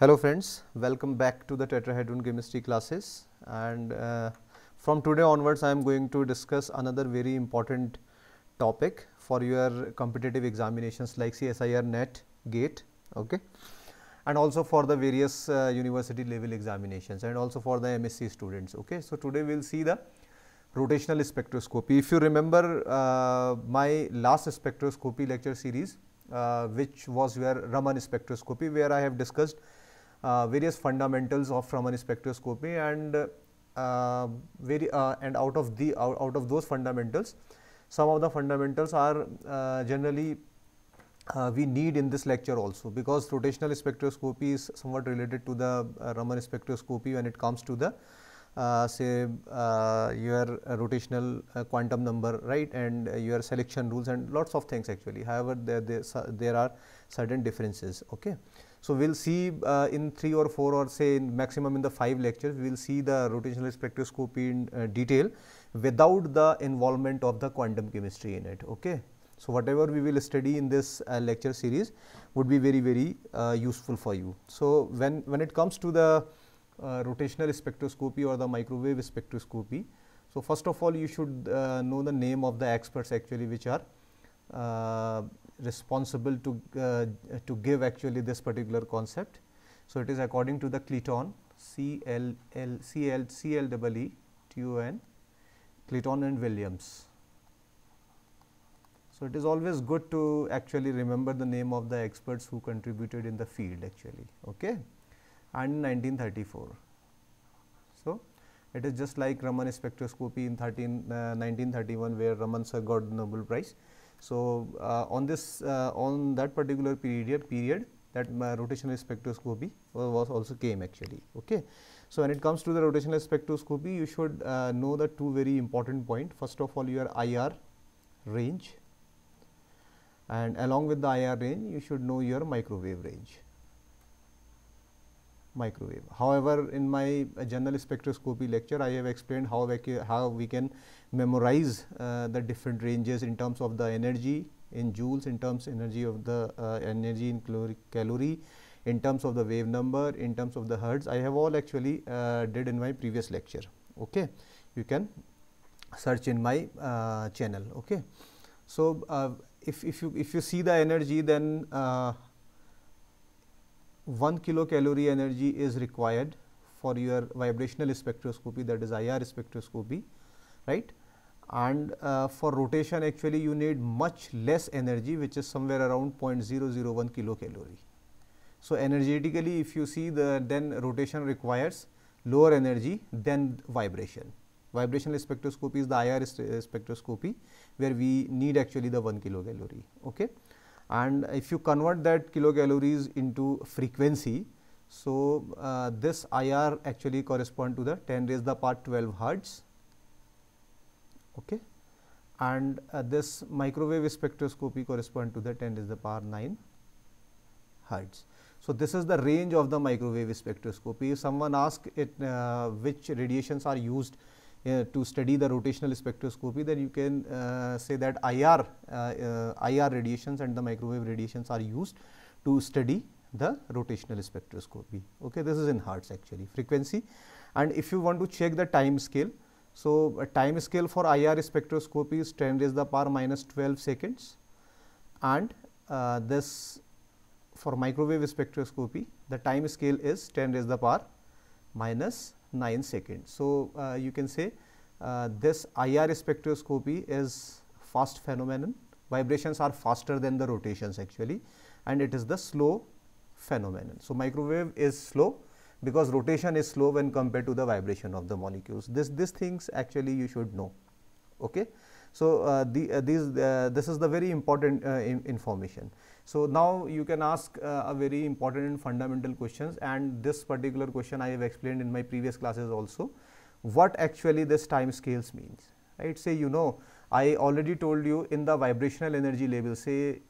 Hello friends, welcome back to the tetrahedron chemistry classes and uh, from today onwards I am going to discuss another very important topic for your competitive examinations like CSIR NET, GATE okay? and also for the various uh, university level examinations and also for the MSc students. Okay? So, today we will see the rotational spectroscopy. If you remember uh, my last spectroscopy lecture series uh, which was your Raman spectroscopy where I have discussed uh, various fundamentals of Raman spectroscopy and uh, very, uh, and out of the out, out, of those fundamentals some of the fundamentals are uh, generally uh, we need in this lecture also because rotational spectroscopy is somewhat related to the uh, Raman spectroscopy when it comes to the say your rotational quantum number right and your selection rules and lots of things actually however there there, there are certain differences okay so, we will see uh, in 3 or 4 or say in maximum in the 5 lectures, we will see the rotational spectroscopy in uh, detail without the involvement of the quantum chemistry in it. Okay? So, whatever we will study in this uh, lecture series would be very, very uh, useful for you. So, when, when it comes to the uh, rotational spectroscopy or the microwave spectroscopy, so first of all you should uh, know the name of the experts actually which are responsible to, uh, to give actually this particular concept. So, it is according to the Cliton C L L C L C L double Cliton and Williams. So, it is always good to actually remember the name of the experts who contributed in the field actually okay and 1934. So, it is just like Raman spectroscopy in 13, uh, 1931 where Raman sir got the Nobel prize. So, uh, on this uh, on that particular period period that uh, rotational spectroscopy was also came actually. Okay. So, when it comes to the rotational spectroscopy you should know the two very important point. First of all your IR range and along with the IR range you should know your microwave range microwave. However, in my uh, general spectroscopy lecture, I have explained how we, how we can memorize uh, the different ranges in terms of the energy in joules, in terms energy of the uh, energy in calorie, in terms of the wave number, in terms of the hertz. I have all actually uh, did in my previous lecture. Okay, you can search in my uh, channel. Okay, so uh, if if you if you see the energy, then 1 kilocalorie energy is required for your vibrational spectroscopy that is IR spectroscopy right and uh, for rotation actually you need much less energy which is somewhere around 0.001 kilocalorie. So, energetically if you see the then rotation requires lower energy than vibration. Vibrational spectroscopy is the IR spectroscopy where we need actually the 1 kilocalorie. Okay and if you convert that kilocalories into frequency, so uh, this IR actually correspond to the 10 raised the power 12 hertz. Okay. And uh, this microwave spectroscopy correspond to the 10 raised the power 9 hertz. So, this is the range of the microwave spectroscopy. If someone asks it uh, which radiations are used uh, to study the rotational spectroscopy, then you can uh, say that IR, uh, IR radiations and the microwave radiations are used to study the rotational spectroscopy. Okay, this is in hertz actually frequency. And if you want to check the time scale, so time scale for IR spectroscopy is 10 raised to the power minus 12 seconds, and uh, this for microwave spectroscopy the time scale is 10 raised to the power minus 9 seconds. So, uh, you can say uh, this IR spectroscopy is fast phenomenon. Vibrations are faster than the rotations actually and it is the slow phenomenon. So, microwave is slow because rotation is slow when compared to the vibration of the molecules. This, this things actually you should know. Okay? So, uh, the, uh, these, uh, this is the very important uh, information. So, now you can ask uh, a very important and fundamental questions and this particular question I have explained in my previous classes also. What actually this time scales means, right? Say you know, I already told you in the vibrational energy level, say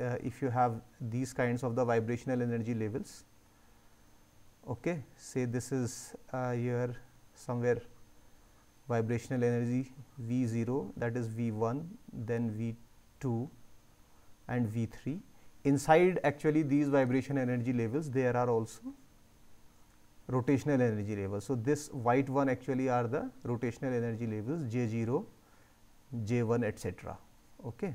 uh, if you have these kinds of the vibrational energy levels, okay, say this is uh, here somewhere vibrational energy V0 that is V1, then V2 and V3 inside actually these vibration energy levels there are also rotational energy levels. So, this white one actually are the rotational energy levels J0, J1 etc. Okay.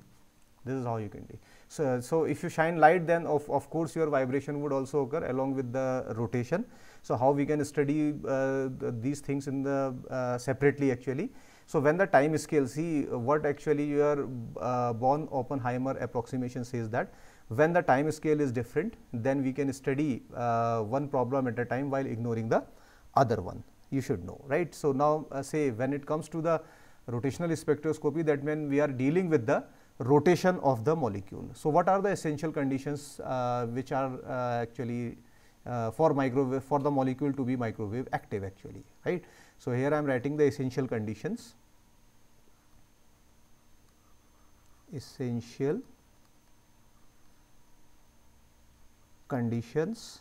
This is how you can do. So, so if you shine light then of, of course, your vibration would also occur along with the rotation. So, how we can study uh, the, these things in the uh, separately actually. So, when the time scale see what actually your uh, Born Oppenheimer approximation says that when the time scale is different, then we can study uh, one problem at a time while ignoring the other one. You should know, right? So, now uh, say when it comes to the rotational spectroscopy, that means we are dealing with the rotation of the molecule. So, what are the essential conditions uh, which are uh, actually uh, for microwave for the molecule to be microwave active actually, right? So, here I am writing the essential conditions essential conditions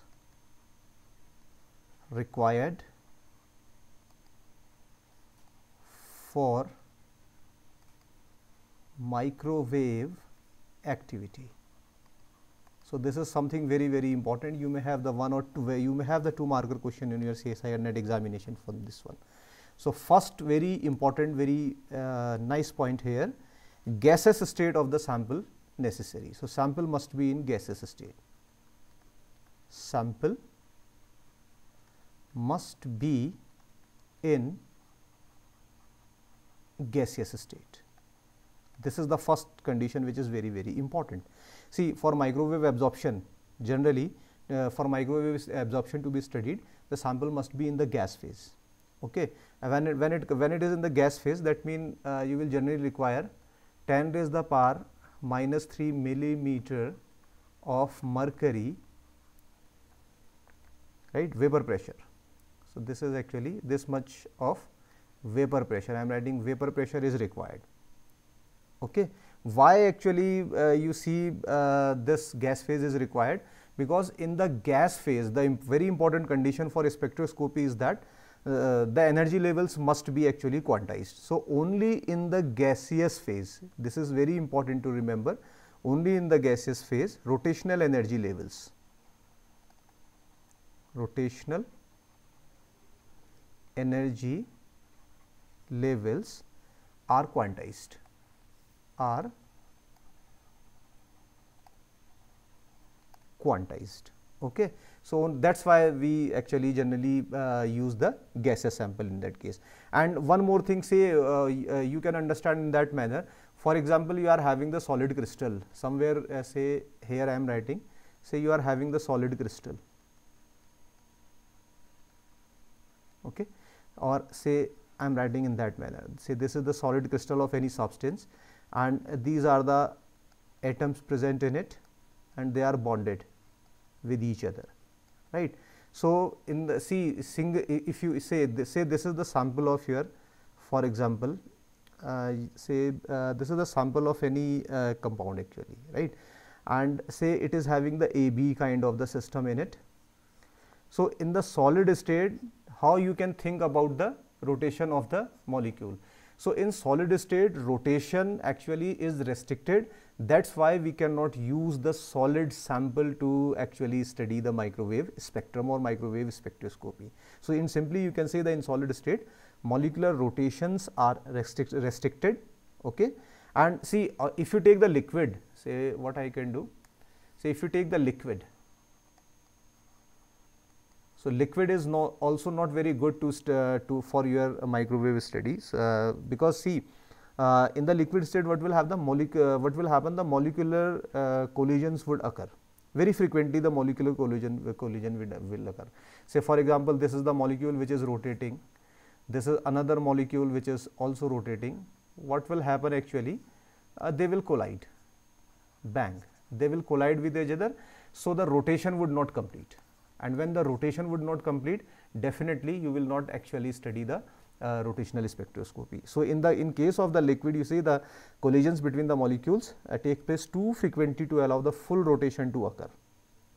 required for microwave activity. So, this is something very very important you may have the one or two way you may have the two marker question in your CSI net examination for this one. So, first very important very uh, nice point here gaseous state of the sample necessary. So, sample must be in gaseous state sample must be in gaseous state. This is the first condition which is very very important. See for microwave absorption generally uh, for microwave absorption to be studied the sample must be in the gas phase. Okay. When it, when it when it is in the gas phase that means uh, you will generally require 10 raised the power minus 3 millimeter of mercury right vapor pressure. So, this is actually this much of vapor pressure I am writing vapor pressure is required. Okay. Why actually uh, you see uh, this gas phase is required? Because in the gas phase the imp very important condition for spectroscopy is that uh, the energy levels must be actually quantized. So, only in the gaseous phase this is very important to remember only in the gaseous phase rotational energy levels rotational energy levels are quantized are quantized okay so that's why we actually generally uh, use the gaseous sample in that case and one more thing say uh, uh, you can understand in that manner for example you are having the solid crystal somewhere uh, say here i am writing say you are having the solid crystal okay or say i am writing in that manner say this is the solid crystal of any substance and these are the atoms present in it and they are bonded with each other right so in the see sing if you say this, say this is the sample of your for example uh, say uh, this is the sample of any uh, compound actually right and say it is having the ab kind of the system in it so in the solid state how you can think about the rotation of the molecule. So, in solid state rotation actually is restricted that is why we cannot use the solid sample to actually study the microwave spectrum or microwave spectroscopy. So, in simply you can say that in solid state molecular rotations are restricted okay. and see uh, if you take the liquid say what I can do say if you take the liquid so liquid is no, also not very good to, uh, to for your microwave studies uh, because see uh, in the liquid state what will have the molecule uh, what will happen the molecular uh, collisions would occur very frequently the molecular collision uh, collision will, will occur say for example this is the molecule which is rotating this is another molecule which is also rotating what will happen actually they will collide bang they will collide with each other so the rotation would not complete and when the rotation would not complete definitely you will not actually study the uh, rotational spectroscopy. So, in the in case of the liquid you see the collisions between the molecules uh, take place too frequently to allow the full rotation to occur.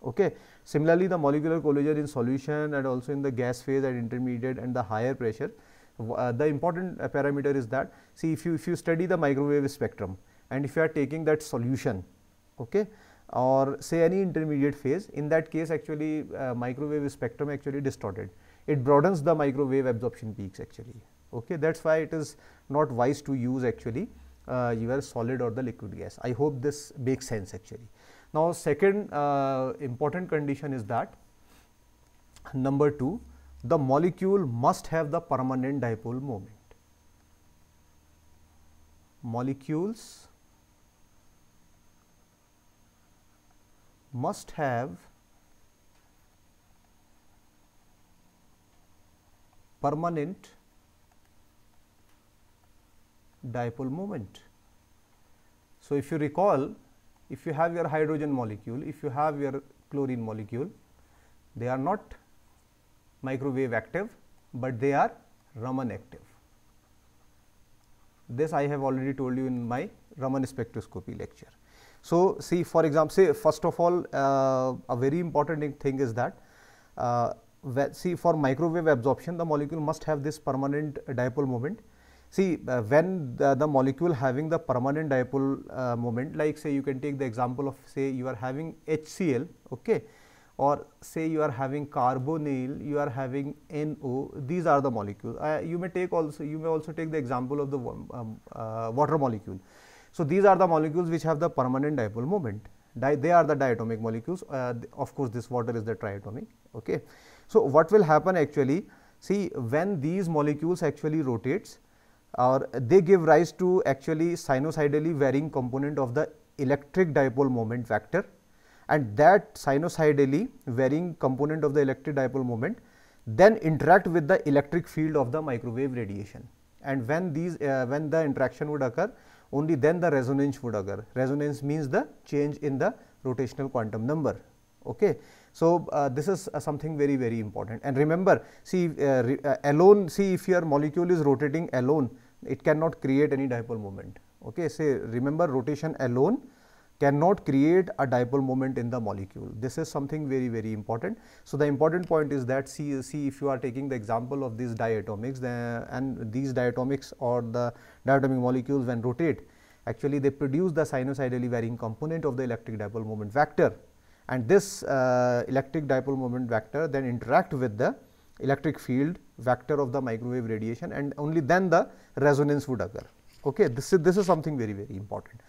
Okay. Similarly, the molecular collision in solution and also in the gas phase at intermediate and the higher pressure. Uh, the important uh, parameter is that see if you if you study the microwave spectrum and if you are taking that solution okay, or say any intermediate phase, in that case actually uh, microwave spectrum actually distorted. It broadens the microwave absorption peaks actually. Okay, That is why it is not wise to use actually uh, your solid or the liquid gas. I hope this makes sense actually. Now, second uh, important condition is that number 2, the molecule must have the permanent dipole moment. Molecules must have permanent dipole moment. So, if you recall, if you have your hydrogen molecule, if you have your chlorine molecule, they are not microwave active, but they are Raman active. This I have already told you in my Raman spectroscopy lecture. So, see for example, say first of all uh, a very important thing is that uh, see for microwave absorption the molecule must have this permanent dipole moment. See uh, when the, the, molecule having the permanent dipole uh, moment like say you can take the example of say you are having HCl okay or say you are having carbonyl you are having NO these are the molecules uh, you may take also you may also take the example of the um, uh, water molecule so these are the molecules which have the permanent dipole moment. Di they are the diatomic molecules. Uh, of course, this water is the triatomic. Okay. So what will happen actually? See, when these molecules actually rotates, or uh, they give rise to actually sinusoidally varying component of the electric dipole moment vector, and that sinusoidally varying component of the electric dipole moment then interact with the electric field of the microwave radiation. And when these uh, when the interaction would occur, only then the resonance would occur. Resonance means the change in the rotational quantum number. Okay. So, uh, this is uh, something very very important and remember see uh, re, uh, alone see if your molecule is rotating alone it cannot create any dipole moment. Okay. Say remember rotation alone cannot create a dipole moment in the molecule. This is something very, very important. So, the important point is that see, see if you are taking the example of these diatomics and these diatomics or the diatomic molecules when rotate, actually they produce the sinusoidally varying component of the electric dipole moment vector and this uh, electric dipole moment vector then interact with the electric field vector of the microwave radiation and only then the resonance would occur. Okay, this is, this is something very, very important.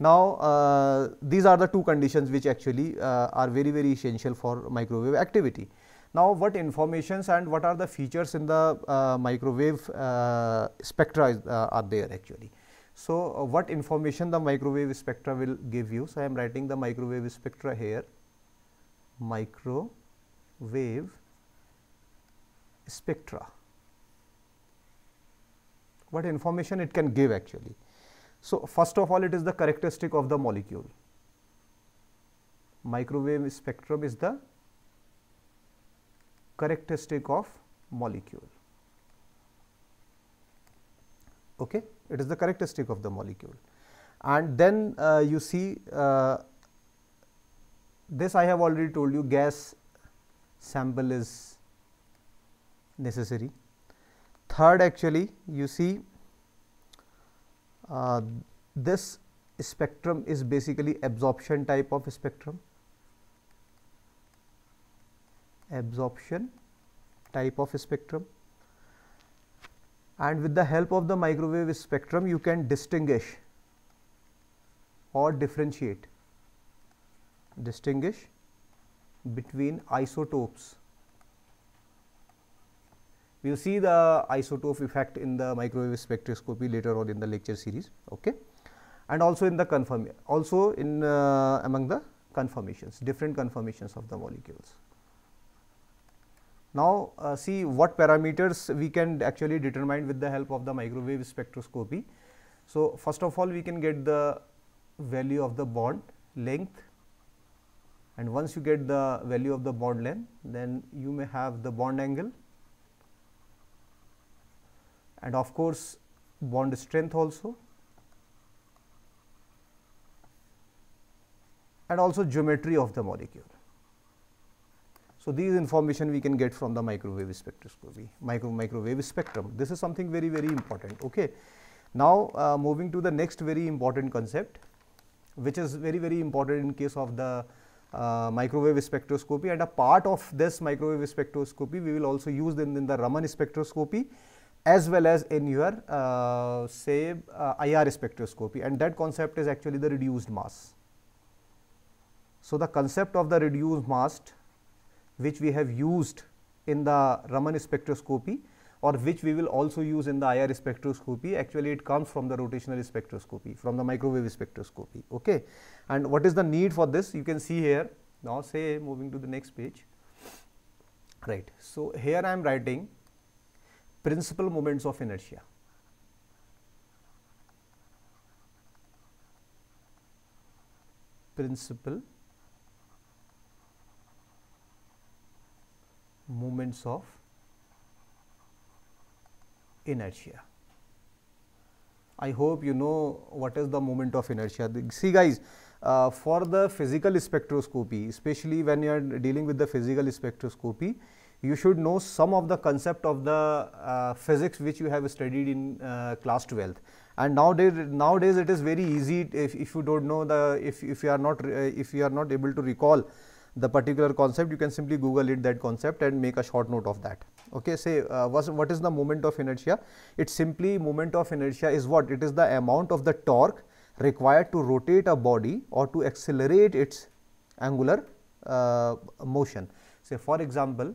Now, uh, these are the two conditions which actually uh, are very very essential for microwave activity. Now, what informations and what are the features in the uh, microwave uh, spectra is, uh, are there actually. So, uh, what information the microwave spectra will give you. So, I am writing the microwave spectra here microwave spectra. What information it can give actually. So, first of all it is the characteristic of the molecule. Microwave spectrum is the characteristic of molecule. Okay? It is the characteristic of the molecule. And then uh, you see uh, this I have already told you gas sample is necessary. Third actually you see uh, this spectrum is basically absorption type of spectrum absorption type of spectrum and with the help of the microwave spectrum you can distinguish or differentiate distinguish between isotopes we will see the isotope effect in the microwave spectroscopy later on in the lecture series. Okay. And also in the confirm, also in uh, among the conformations, different conformations of the molecules. Now, uh, see what parameters we can actually determine with the help of the microwave spectroscopy. So, first of all we can get the value of the bond length and once you get the value of the bond length then you may have the bond angle and of course, bond strength also and also geometry of the molecule. So, these information we can get from the microwave spectroscopy, micro, microwave spectrum. This is something very, very important. Okay. Now, uh, moving to the next very important concept, which is very, very important in case of the uh, microwave spectroscopy and a part of this microwave spectroscopy we will also use in, in the Raman spectroscopy as well as in your uh, say uh, IR spectroscopy and that concept is actually the reduced mass. So, the concept of the reduced mass which we have used in the Raman spectroscopy or which we will also use in the IR spectroscopy actually it comes from the rotational spectroscopy from the microwave spectroscopy okay and what is the need for this you can see here now say moving to the next page right so here i am writing principal moments of inertia. Principal moments of inertia. I hope you know what is the moment of inertia. See guys, uh, for the physical spectroscopy, especially when you are dealing with the physical spectroscopy, you should know some of the concept of the uh, physics which you have studied in uh, class 12th and nowadays nowadays it is very easy if, if you don't know the if, if you are not uh, if you are not able to recall the particular concept you can simply google it that concept and make a short note of that okay say uh, was, what is the moment of inertia it simply moment of inertia is what it is the amount of the torque required to rotate a body or to accelerate its angular uh, motion say for example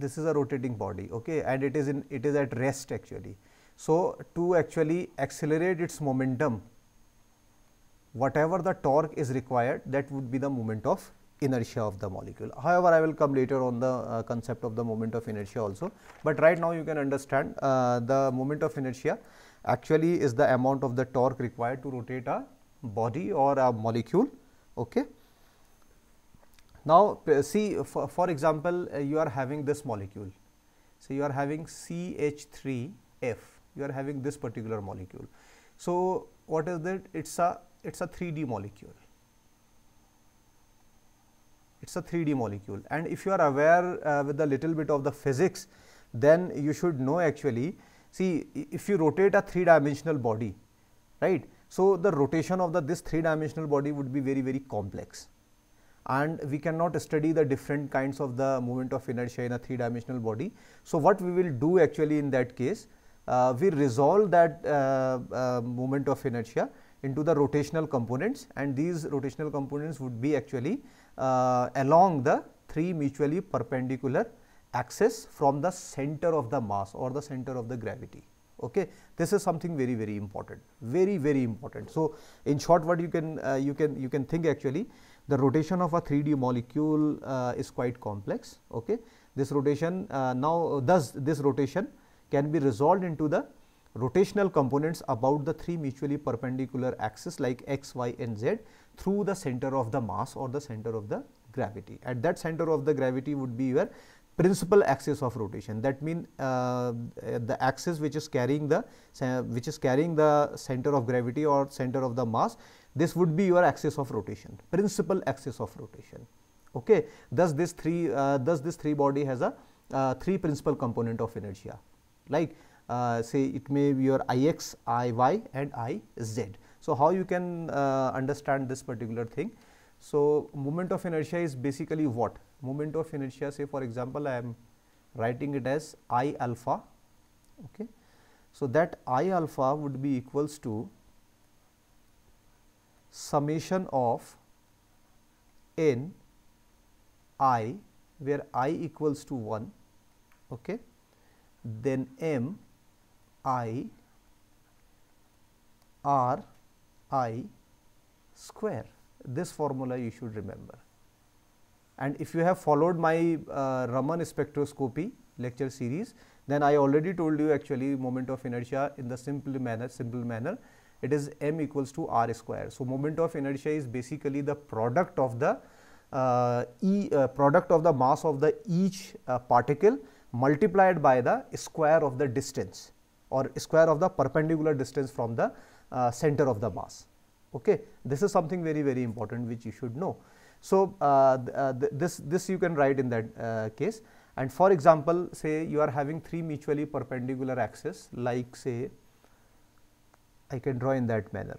this is a rotating body okay and it is in it is at rest actually so to actually accelerate its momentum whatever the torque is required that would be the moment of inertia of the molecule. However, I will come later on the uh, concept of the moment of inertia also, but right now you can understand uh, the moment of inertia actually is the amount of the torque required to rotate a body or a molecule. Okay. Now, see for, for example, uh, you are having this molecule. So, you are having CH3F, you are having this particular molecule. So, what is that? It is a it is a 3D molecule. It is a 3D molecule and if you are aware uh, with a little bit of the physics, then you should know actually see if you rotate a three dimensional body, right. So, the rotation of the this three dimensional body would be very very complex and we cannot study the different kinds of the moment of inertia in a three dimensional body. So, what we will do actually in that case, uh, we resolve that uh, uh, moment of inertia into the rotational components and these rotational components would be actually uh, along the three mutually perpendicular axis from the center of the mass or the center of the gravity. Okay. This is something very, very important, very, very important. So, in short what you can, uh, you can, you can think actually the rotation of a 3D molecule uh, is quite complex. Okay. This rotation uh, now uh, thus this rotation can be resolved into the rotational components about the three mutually perpendicular axes like x, y and z through the center of the mass or the center of the gravity. At that center of the gravity would be your principal axis of rotation that means uh, the axis which is carrying the uh, which is carrying the center of gravity or center of the mass this would be your axis of rotation, principal axis of rotation. Okay. Thus, this three uh, thus this three body has a uh, three principal component of inertia, like uh, say it may be your I x, I y, and I z. So, how you can uh, understand this particular thing? So, moment of inertia is basically what? Moment of inertia say for example, I am writing it as I alpha. Okay. So, that I alpha would be equals to summation of n i where i equals to 1 okay then m i r i square this formula you should remember and if you have followed my uh, raman spectroscopy lecture series then i already told you actually moment of inertia in the simple manner simple manner it is m equals to r square. So, moment of inertia is basically the product of the uh, e uh, product of the mass of the each uh, particle multiplied by the square of the distance or square of the perpendicular distance from the uh, center of the mass. Okay. This is something very, very important which you should know. So, uh, uh, th this, this you can write in that case and for example, say you are having three mutually perpendicular axes like say I can draw in that manner.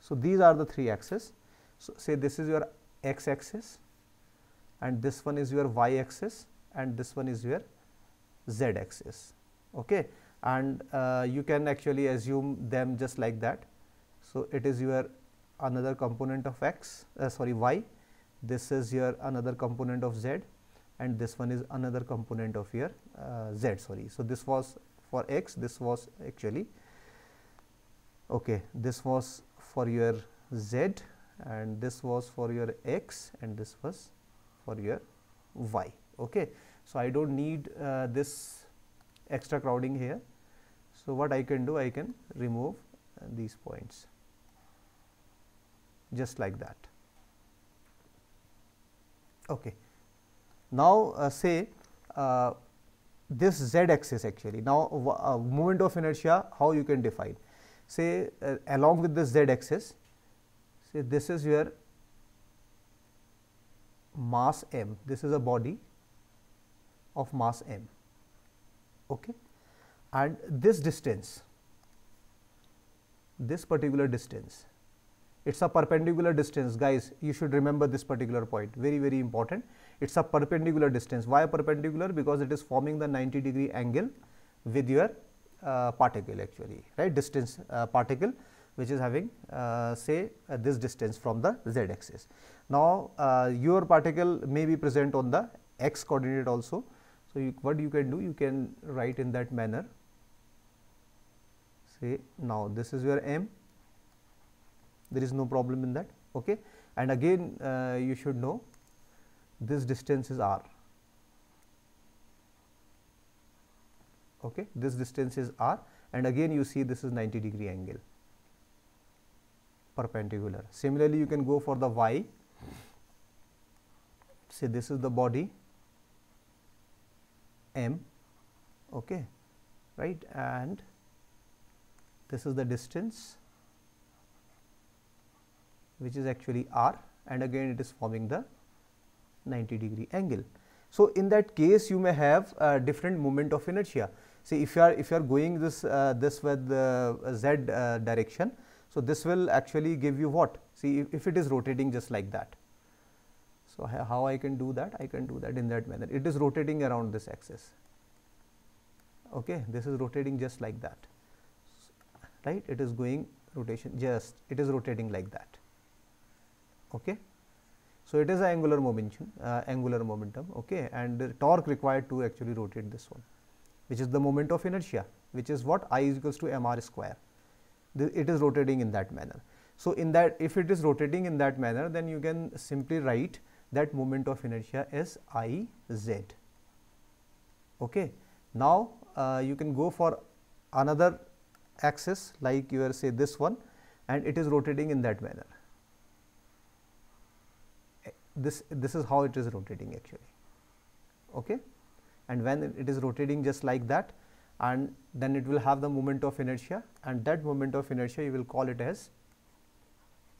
So, these are the three axes. So, say this is your x axis and this one is your y axis and this one is your z axis. Okay. And uh, you can actually assume them just like that. So, it is your another component of x uh, sorry y, this is your another component of z and this one is another component of your uh, z sorry. So, this was for x this was actually okay this was for your z and this was for your x and this was for your y okay so i don't need uh, this extra crowding here so what i can do i can remove uh, these points just like that okay now uh, say uh, this z axis actually. Now, uh, moment of inertia, how you can define? Say uh, along with this z axis, say this is your mass m, this is a body of mass m okay. and this distance, this particular distance, it is a perpendicular distance guys you should remember this particular point very very important it's a perpendicular distance. Why perpendicular? Because it is forming the 90 degree angle with your uh, particle actually, right distance uh, particle which is having uh, say uh, this distance from the z axis. Now, uh, your particle may be present on the x coordinate also. So, you, what you can do? You can write in that manner say now this is your m, there is no problem in that. Okay. And again uh, you should know this distance is r okay this distance is r and again you see this is 90 degree angle perpendicular similarly you can go for the y say this is the body m okay right and this is the distance which is actually r and again it is forming the 90 degree angle. So, in that case you may have a different moment of inertia. See if you are if you are going this uh, this with the uh, z uh, direction, so this will actually give you what? See if, if it is rotating just like that. So, how I can do that? I can do that in that manner. It is rotating around this axis. Okay, this is rotating just like that, right? It is going rotation just it is rotating like that. Okay. So, it is angular momentum, uh, angular momentum okay, and torque required to actually rotate this one which is the moment of inertia which is what I is equals to mr square. The, it is rotating in that manner. So, in that if it is rotating in that manner then you can simply write that moment of inertia as I z. Okay. Now, uh, you can go for another axis like you are say this one and it is rotating in that manner this this is how it is rotating actually okay and when it is rotating just like that and then it will have the moment of inertia and that moment of inertia you will call it as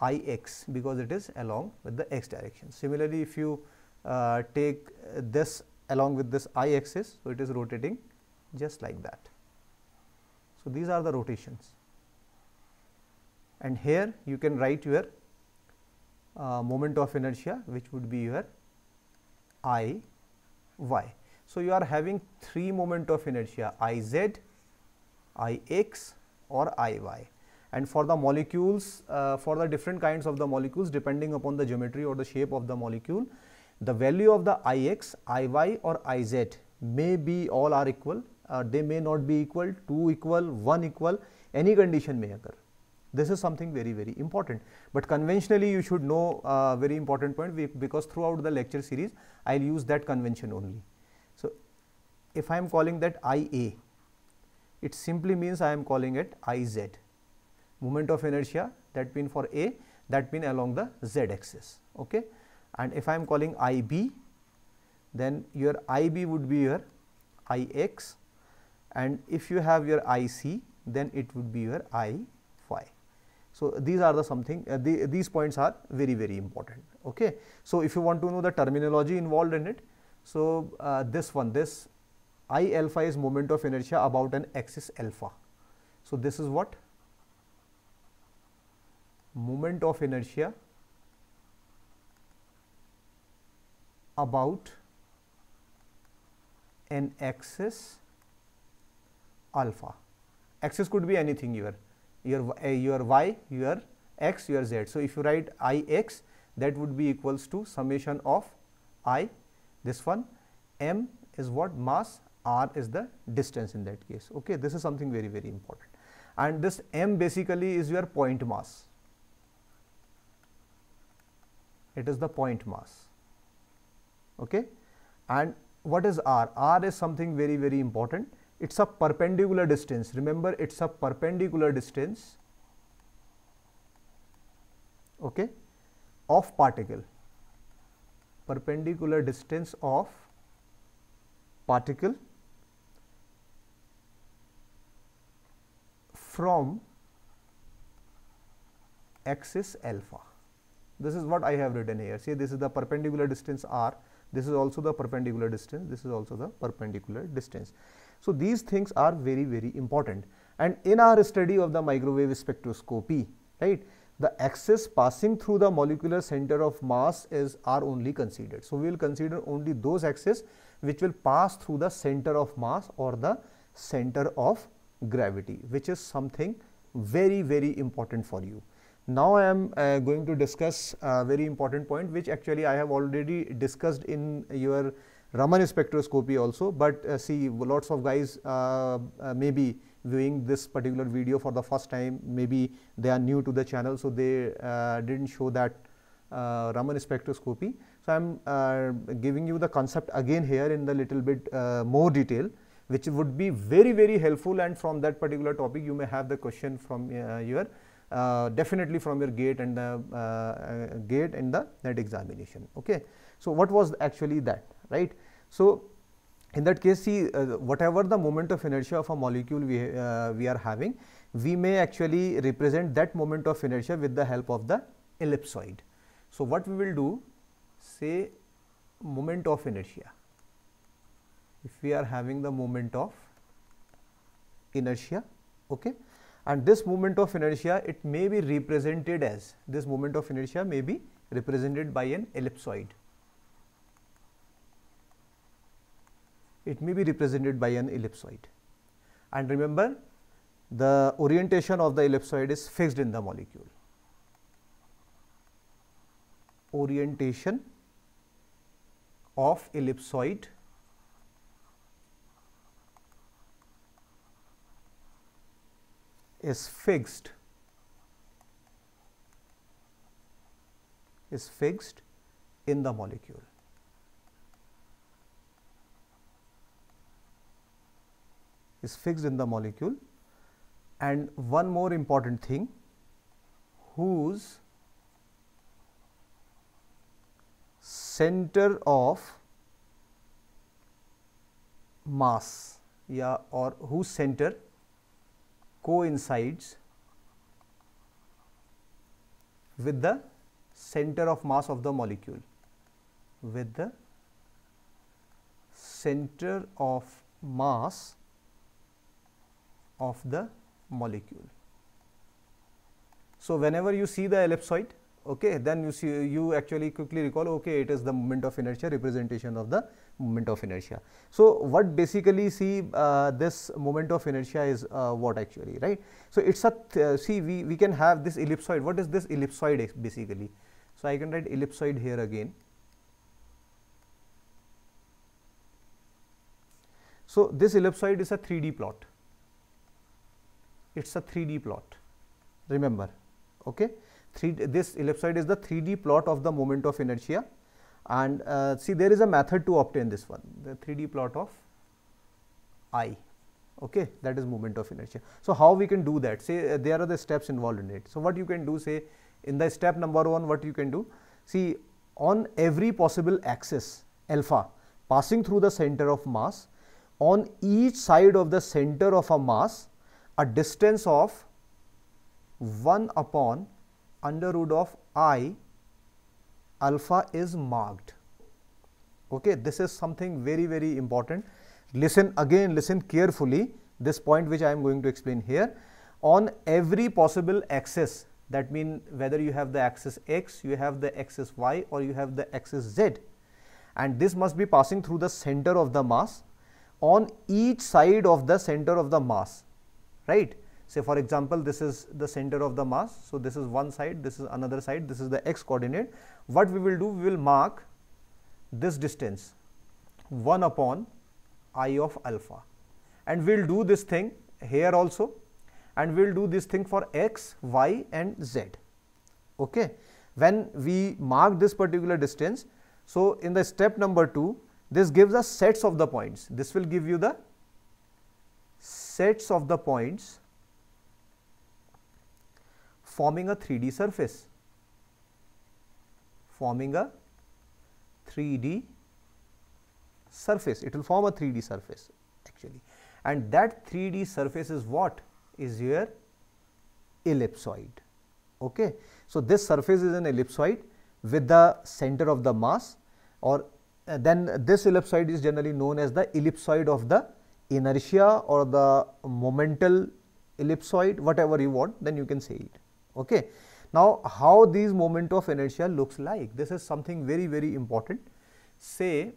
Ix because it is along with the x direction. Similarly, if you uh, take uh, this along with this i axis, so it is rotating just like that. So, these are the rotations and here you can write your uh, moment of inertia which would be your I y. So, you are having three moment of inertia I z, I x or I y and for the molecules uh, for the different kinds of the molecules depending upon the geometry or the shape of the molecule the value of the I x, I y or I z may be all are equal uh, they may not be equal 2 equal 1 equal any condition may occur. This is something very, very important. But conventionally, you should know a very important point because throughout the lecture series, I will use that convention only. So, if I am calling that I A, it simply means I am calling it I Z. Moment of inertia that mean for A, that mean along the Z axis. Okay? And if I am calling I B, then your I B would be your I x and if you have your I c, then it would be your I phi. So, these are the something uh, the, these points are very very important. Okay. So, if you want to know the terminology involved in it, so uh, this one this I alpha is moment of inertia about an axis alpha. So, this is what moment of inertia about an axis alpha. Axis could be anything here your uh, your y, your x, your z. So, if you write i x that would be equals to summation of i this one m is what mass r is the distance in that case. Okay, this is something very very important and this m basically is your point mass. It is the point mass. Okay, and what is r? r is something very very important it's a perpendicular distance remember it's a perpendicular distance okay of particle perpendicular distance of particle from axis alpha this is what i have written here see this is the perpendicular distance r this is also the perpendicular distance this is also the perpendicular distance so these things are very, very important. And in our study of the microwave spectroscopy, right, the axis passing through the molecular center of mass is are only considered. So we will consider only those axes which will pass through the center of mass or the center of gravity, which is something very, very important for you. Now I am uh, going to discuss a very important point which actually I have already discussed in your Raman spectroscopy also, but uh, see lots of guys uh, uh, may be viewing this particular video for the first time, maybe they are new to the channel, so they uh, didn't show that uh, Raman spectroscopy. So, I am uh, giving you the concept again here in the little bit more detail, which would be very, very helpful and from that particular topic you may have the question from your definitely from your gate and the gate and the net examination. Okay. So, what was actually that? right. So, in that case see uh, whatever the moment of inertia of a molecule we, uh, we are having we may actually represent that moment of inertia with the help of the ellipsoid. So, what we will do say moment of inertia if we are having the moment of inertia okay and this moment of inertia it may be represented as this moment of inertia may be represented by an ellipsoid it may be represented by an ellipsoid. And remember, the orientation of the ellipsoid is fixed in the molecule. Orientation of ellipsoid is fixed is fixed in the molecule. is fixed in the molecule and one more important thing whose center of mass yeah, or whose center coincides with the center of mass of the molecule with the center of mass of the molecule. So, whenever you see the ellipsoid, okay, then you see you actually quickly recall okay, it is the moment of inertia representation of the moment of inertia. So, what basically see uh, this moment of inertia is uh, what actually right. So, it is a uh, see we, we can have this ellipsoid what is this ellipsoid basically. So, I can write ellipsoid here again. So, this ellipsoid is a 3D plot it is a 3D plot remember. Okay. 3 this ellipsoid is the 3D plot of the moment of inertia and uh, see there is a method to obtain this one the 3D plot of I okay that is moment of inertia. So, how we can do that say uh, there are the steps involved in it. So, what you can do say in the step number 1 what you can do see on every possible axis alpha passing through the center of mass on each side of the center of a mass a distance of 1 upon under root of i alpha is marked. Okay, this is something very, very important. Listen again, listen carefully this point which I am going to explain here. On every possible axis, that means whether you have the axis x, you have the axis y or you have the axis z and this must be passing through the center of the mass on each side of the center of the mass right. Say for example, this is the center of the mass. So, this is one side, this is another side, this is the x coordinate. What we will do, we will mark this distance 1 upon i of alpha and we will do this thing here also and we will do this thing for x, y and z. Okay. When we mark this particular distance, so in the step number 2, this gives us sets of the points. This will give you the sets of the points forming a 3D surface, forming a 3D surface. It will form a 3D surface actually and that 3D surface is what? Is your ellipsoid. Okay. So, this surface is an ellipsoid with the center of the mass or uh, then this ellipsoid is generally known as the ellipsoid of the inertia or the momental ellipsoid whatever you want then you can say it okay now how these moment of inertia looks like this is something very very important say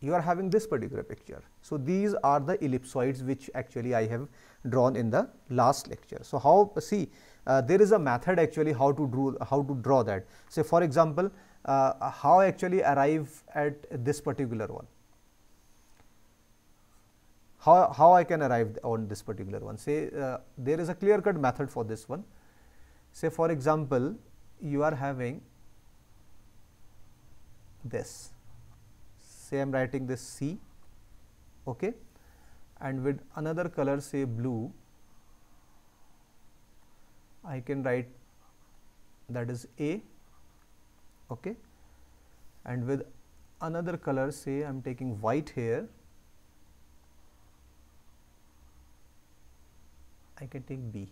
you are having this particular picture so these are the ellipsoids which actually i have drawn in the last lecture so how see uh, there is a method actually how to draw how to draw that say for example uh, how actually arrive at this particular one how, how I can arrive on this particular one. Say uh, there is a clear cut method for this one. Say for example, you are having this. Say I am writing this C okay, and with another color say blue, I can write that is A okay, and with another color say I am taking white here I can take B.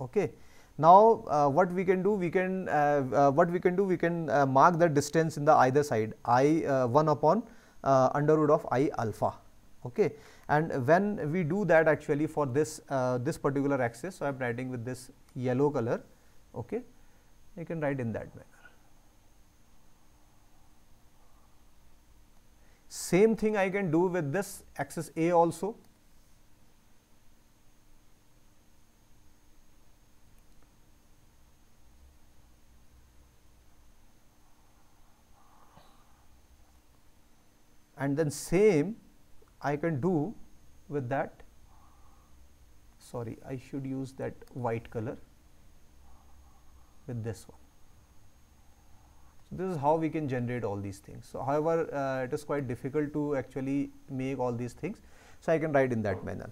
Okay. Now, uh, what we can do, we can uh, uh what we can do, we can uh, mark the distance in the either side I uh, 1 upon under root of I alpha. Okay. And when we do that actually for this this particular axis, so I am writing with this yellow color. Okay. You can write in that manner. same thing I can do with this axis A also and then same I can do with that sorry I should use that white color with this one. So, this is how we can generate all these things. So, however, uh, it is quite difficult to actually make all these things. So, I can write in that manner.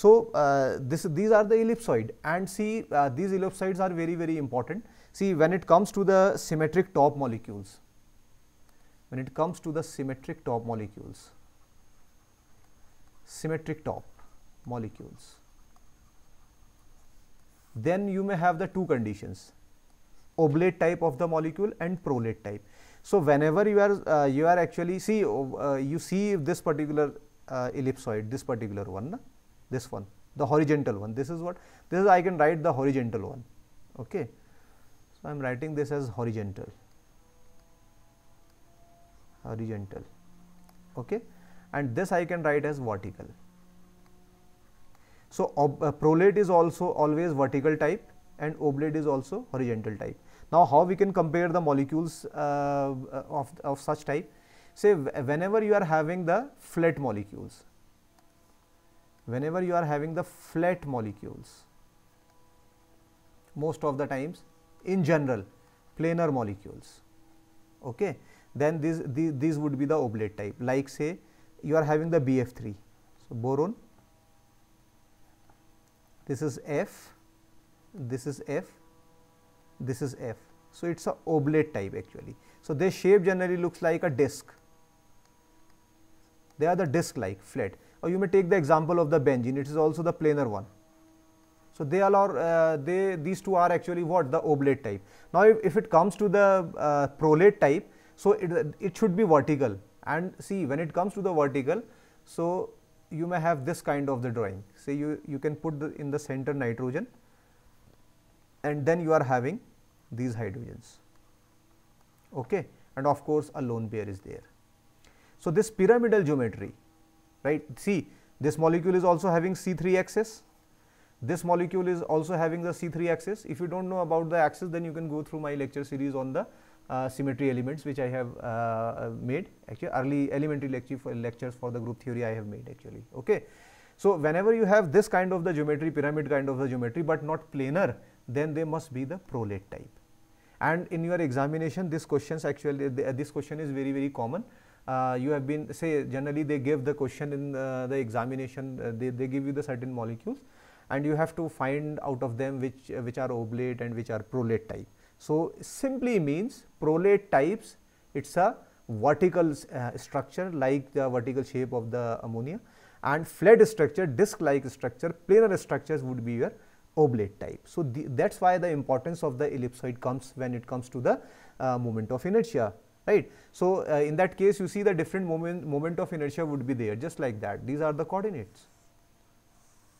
So, uh, this, these are the ellipsoid and see uh, these ellipsoids are very very important. See when it comes to the symmetric top molecules, when it comes to the symmetric top molecules symmetric top molecules then you may have the two conditions oblate type of the molecule and prolate type so whenever you are uh, you are actually see uh, you see this particular uh, ellipsoid this particular one this one the horizontal one this is what this is i can write the horizontal one okay so i'm writing this as horizontal horizontal okay and this I can write as vertical. So, ob, uh, prolate is also always vertical type and oblate is also horizontal type. Now, how we can compare the molecules uh, uh of, of such type? Say whenever you are having the flat molecules, whenever you are having the flat molecules, most of the times in general planar molecules. Okay then this, these, these would be the oblate type like say you are having the BF3. So, boron this is F, this is F, this is F. So, it is a oblate type actually. So, this shape generally looks like a disc. They are the disc like flat or you may take the example of the benzene it is also the planar one. So, they are uh, they these two are actually what the oblate type. Now, if, if it comes to the uh, prolate type so, it, it should be vertical and see when it comes to the vertical, so you may have this kind of the drawing say you, you can put the in the center nitrogen and then you are having these hydrogens okay and of course a lone pair is there so this pyramidal geometry right see this molecule is also having c3 axis this molecule is also having the c3 axis if you don't know about the axis then you can go through my lecture series on the uh, symmetry elements which I have uh, uh, made actually early elementary lecture for lectures for the group theory I have made actually. Okay. So, whenever you have this kind of the geometry pyramid kind of the geometry, but not planar then they must be the prolate type. And in your examination this questions actually this question is very very common. Uh, you have been say generally they give the question in uh, the examination uh, they, they give you the certain molecules and you have to find out of them which which are oblate and which are prolate type. So, simply means prolate types it is a vertical uh, structure like the vertical shape of the ammonia and flat structure disc like structure planar structures would be your oblate type. So, that is why the importance of the ellipsoid comes when it comes to the uh, moment of inertia right. So, uh, in that case you see the different moment, moment of inertia would be there just like that these are the coordinates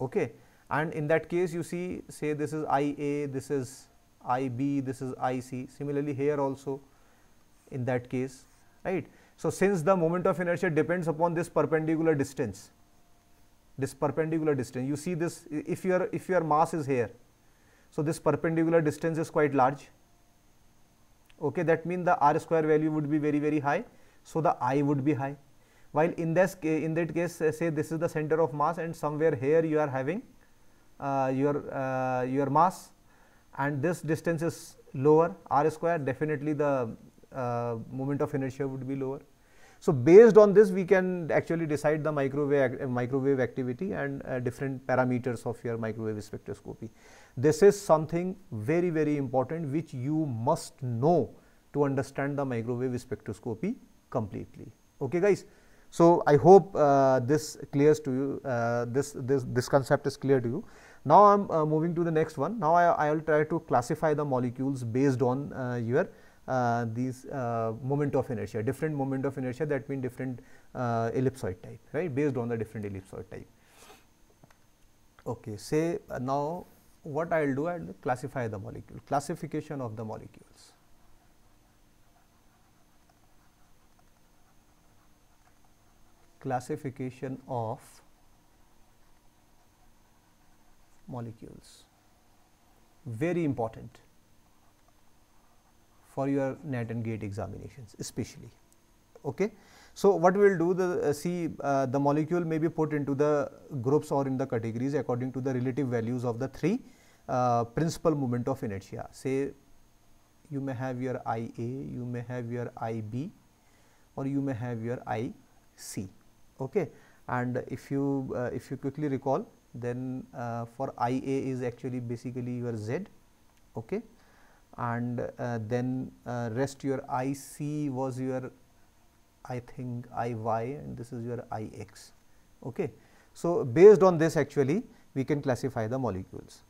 okay. and in that case you see say this is I A this is IB, this is IC. Similarly, here also in that case, right. So, since the moment of inertia depends upon this perpendicular distance, this perpendicular distance, you see this if your if your mass is here, so this perpendicular distance is quite large. Okay, that means the r square value would be very very high, so the i would be high. While in this in that case, say this is the center of mass and somewhere here you are having uh, your uh, your mass and this distance is lower r square definitely the uh, moment of inertia would be lower. So, based on this we can actually decide the microwave, uh, microwave activity and uh, different parameters of your microwave spectroscopy. This is something very very important which you must know to understand the microwave spectroscopy completely. Okay guys. So, I hope uh, this clears to you, uh, this, this, this concept is clear to you. Now, I am uh, moving to the next one. Now, I will try to classify the molecules based on uh, your uh, these uh, moment of inertia, different moment of inertia that mean different ellipsoid type, right, based on the different ellipsoid type. Okay, say now what I will do, I will classify the molecule, classification of the molecules. classification of molecules very important for your net and gate examinations especially. Okay. So, what we will do the uh, see uh, the molecule may be put into the groups or in the categories according to the relative values of the three uh, principal moment of inertia. Say you may have your I A, you may have your I B or you may have your I C okay and if you uh, if you quickly recall then uh, for ia is actually basically your z okay and uh, then uh, rest your ic was your i think iy and this is your ix okay so based on this actually we can classify the molecules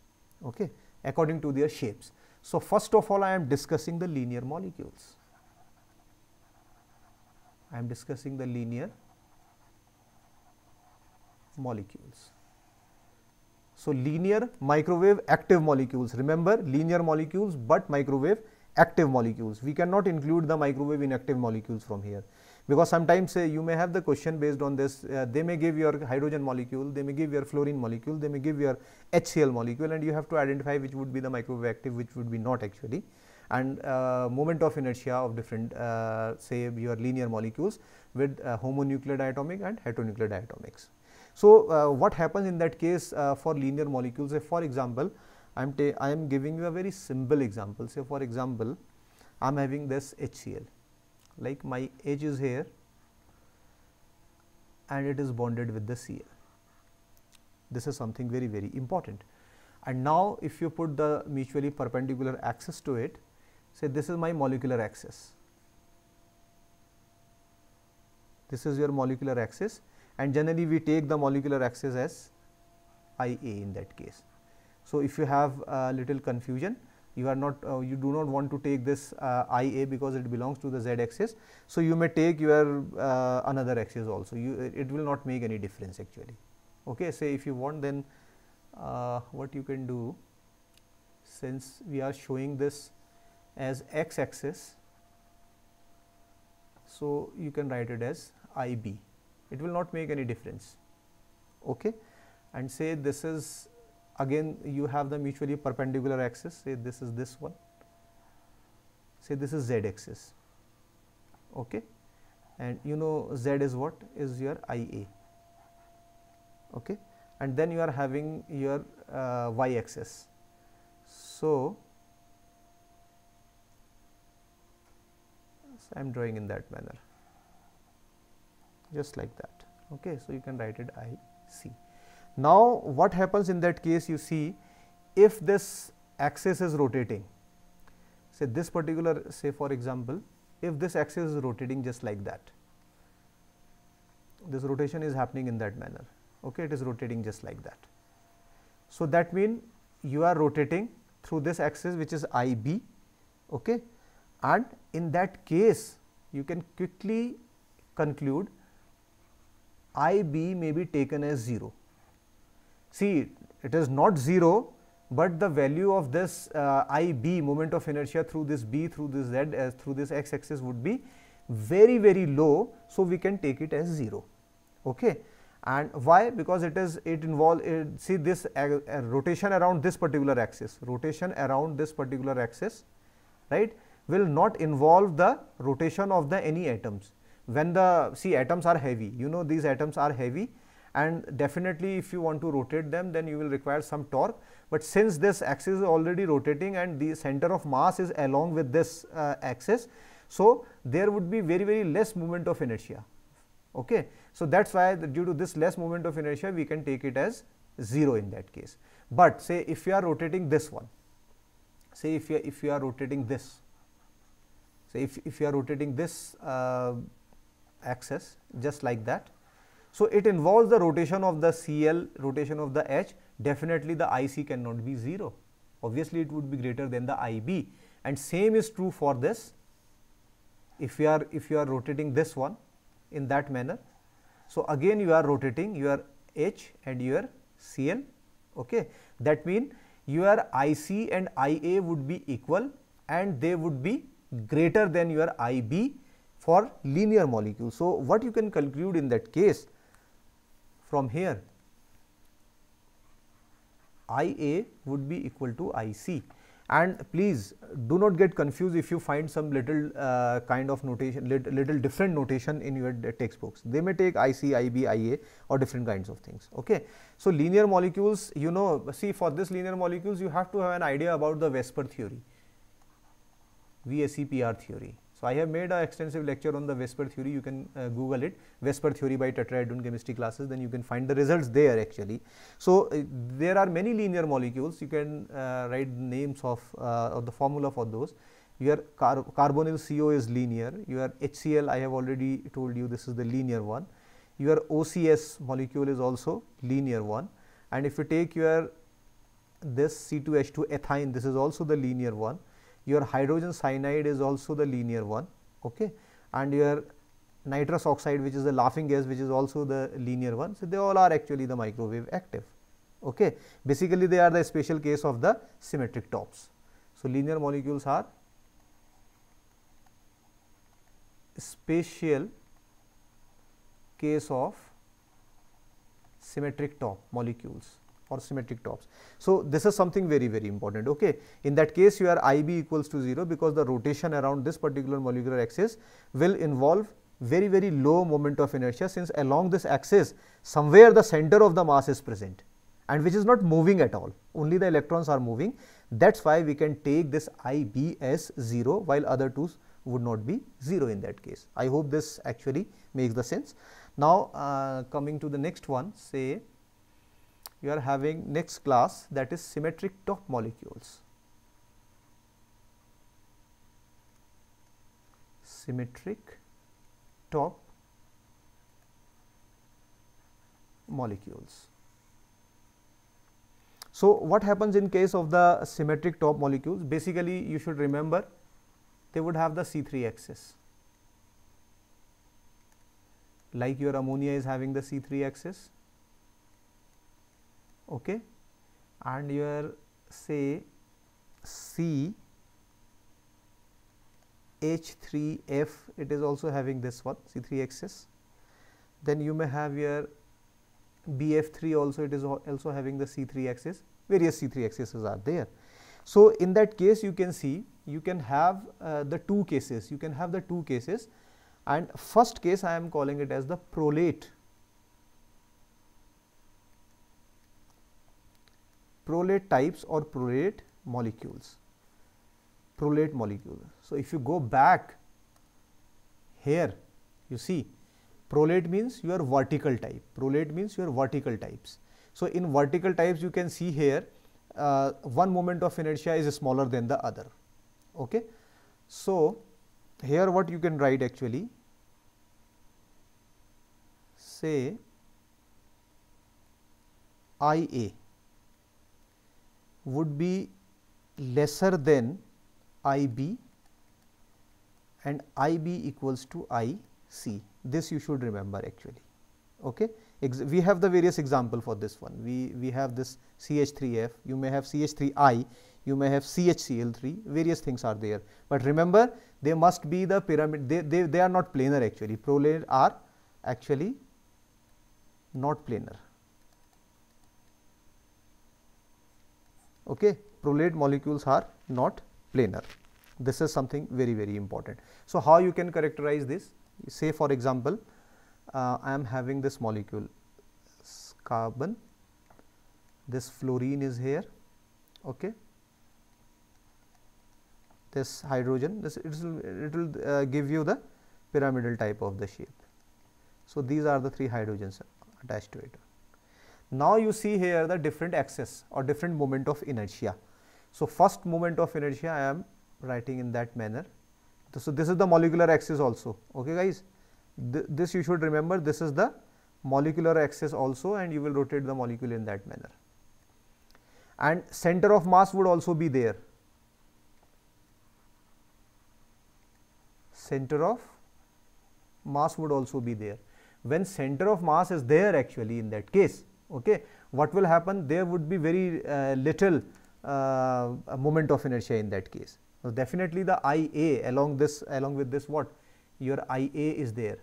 okay according to their shapes so first of all i am discussing the linear molecules i am discussing the linear molecules. So, linear microwave active molecules, remember linear molecules, but microwave active molecules. We cannot include the microwave inactive molecules from here because sometimes say you may have the question based on this, uh, they may give your hydrogen molecule, they may give your fluorine molecule, they may give your HCl molecule and you have to identify which would be the microwave active, which would be not actually and uh, moment of inertia of different uh, say your linear molecules with uh, homonuclear diatomic and heteronuclear diatomics. So, uh, what happens in that case uh, for linear molecules? Say for example, I am I am giving you a very simple example. Say for example, I am having this HCl, like my H is here and it is bonded with the Cl. This is something very very important. And now, if you put the mutually perpendicular axis to it, say this is my molecular axis. This is your molecular axis and generally we take the molecular axis as Ia in that case. So, if you have a little confusion you are not uh, you do not want to take this uh, Ia because it belongs to the z axis. So, you may take your uh, another axis also you it will not make any difference actually. Okay. Say if you want then uh, what you can do since we are showing this as x axis. So, you can write it as I b it will not make any difference okay and say this is again you have the mutually perpendicular axis say this is this one say this is z axis okay and you know z is what is your ia okay and then you are having your uh, y axis so i am drawing in that manner just like that okay so you can write it i c now what happens in that case you see if this axis is rotating say this particular say for example if this axis is rotating just like that this rotation is happening in that manner okay it is rotating just like that so that mean you are rotating through this axis which is ib okay and in that case you can quickly conclude IB may be taken as 0. See, it is not 0, but the value of this uh, IB moment of inertia through this B through this Z as uh, through this X axis would be very, very low. So, we can take it as 0. Okay. And why? Because it is it involve uh, see this uh, uh, rotation around this particular axis, rotation around this particular axis, right, will not involve the rotation of the any atoms when the see atoms are heavy you know these atoms are heavy and definitely if you want to rotate them then you will require some torque but since this axis is already rotating and the center of mass is along with this uh, axis so there would be very very less movement of inertia okay so that's why the, due to this less movement of inertia we can take it as zero in that case but say if you are rotating this one say if you if you are rotating this say if if you are rotating this uh, axis just like that. So, it involves the rotation of the CL, rotation of the H, definitely the IC cannot be 0. Obviously, it would be greater than the IB and same is true for this. If you are, if you are rotating this one in that manner. So, again you are rotating your H and your CL. Okay. That means, your IC and IA would be equal and they would be greater than your IB for linear molecule. So, what you can conclude in that case from here I A would be equal to I C and please do not get confused if you find some little uh, kind of notation little, little different notation in your textbooks they may take ic ib ia or different kinds of things okay so linear molecules you know see for this linear molecules you have to have an idea about the vesper theory vsepr theory so I have made an extensive lecture on the Vesper theory. You can uh, Google it, Vesper theory by tetrahedron chemistry classes. Then you can find the results there actually. So uh, there are many linear molecules. You can uh, write names of uh, or the formula for those. Your car carbonyl CO is linear. Your HCl I have already told you this is the linear one. Your OCS molecule is also linear one. And if you take your this C2H2 ethine, this is also the linear one your hydrogen cyanide is also the linear one okay and your nitrous oxide which is the laughing gas which is also the linear one so they all are actually the microwave active okay basically they are the special case of the symmetric tops so linear molecules are spatial case of symmetric top molecules or symmetric tops. So, this is something very very important ok. In that case your IB equals to 0 because the rotation around this particular molecular axis will involve very very low moment of inertia since along this axis somewhere the center of the mass is present and which is not moving at all only the electrons are moving that is why we can take this IB as 0 while other two would not be 0 in that case. I hope this actually makes the sense. Now, uh, coming to the next one say you are having next class that is symmetric top molecules. Symmetric top molecules. So, what happens in case of the symmetric top molecules? Basically, you should remember they would have the C3 axis. Like your ammonia is having the C3 axis, okay and your say C H3F it is also having this one C3 axis then you may have your BF3 also it is also having the C3 axis various C3 axes are there. So, in that case you can see you can have uh, the two cases you can have the two cases and first case I am calling it as the prolate prolate types or prolate molecules, prolate molecule. So, if you go back here, you see prolate means your vertical type, prolate means your vertical types. So, in vertical types you can see here uh, one moment of inertia is smaller than the other. Okay. So, here what you can write actually say I A would be lesser than I b and I b equals to I c. This you should remember actually. Okay. Ex we have the various example for this one. We, we have this CH3F, you may have CH3I, you may have CHCl3, various things are there. But remember they must be the pyramid, they, they, they are not planar actually, prolar are actually not planar. okay, prolate molecules are not planar. This is something very, very important. So, how you can characterize this? Say for example, uh, I am having this molecule carbon, this fluorine is here, okay. this hydrogen, this it will, it will uh, give you the pyramidal type of the shape. So, these are the three hydrogens attached to it. Now you see here the different axis or different moment of inertia. So, first moment of inertia I am writing in that manner. So, this is the molecular axis also, okay guys. Th this you should remember this is the molecular axis also and you will rotate the molecule in that manner. And center of mass would also be there. Center of mass would also be there. When center of mass is there actually in that case, okay what will happen there would be very uh, little uh, moment of inertia in that case so definitely the ia along this along with this what your ia is there